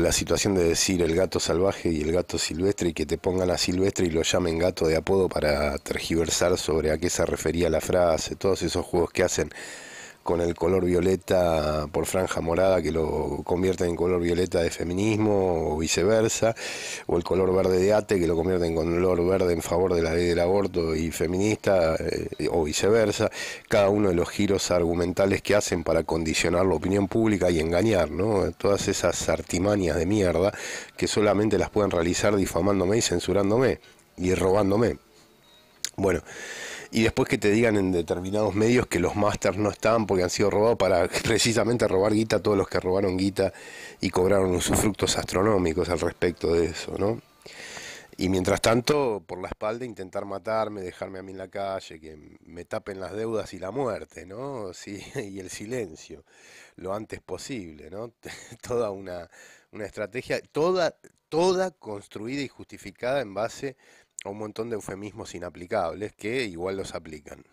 la situación de decir el gato salvaje y el gato silvestre y que te pongan a silvestre y lo llamen gato de apodo para tergiversar sobre a qué se refería la frase, todos esos juegos que hacen con el color violeta por franja morada que lo convierte en color violeta de feminismo o viceversa, o el color verde de ATE que lo convierte en color verde en favor de la ley del aborto y feminista eh, o viceversa, cada uno de los giros argumentales que hacen para condicionar la opinión pública y engañar, ¿no? Todas esas artimañas de mierda que solamente las pueden realizar difamándome y censurándome y robándome. Bueno, y después que te digan en determinados medios que los másters no están porque han sido robados para precisamente robar guita a todos los que robaron guita y cobraron usufructos astronómicos al respecto de eso, ¿no? Y mientras tanto, por la espalda intentar matarme, dejarme a mí en la calle, que me tapen las deudas y la muerte, ¿no? Sí, y el silencio, lo antes posible, ¿no? toda una, una estrategia, toda, toda construida y justificada en base a un montón de eufemismos inaplicables que igual los aplican.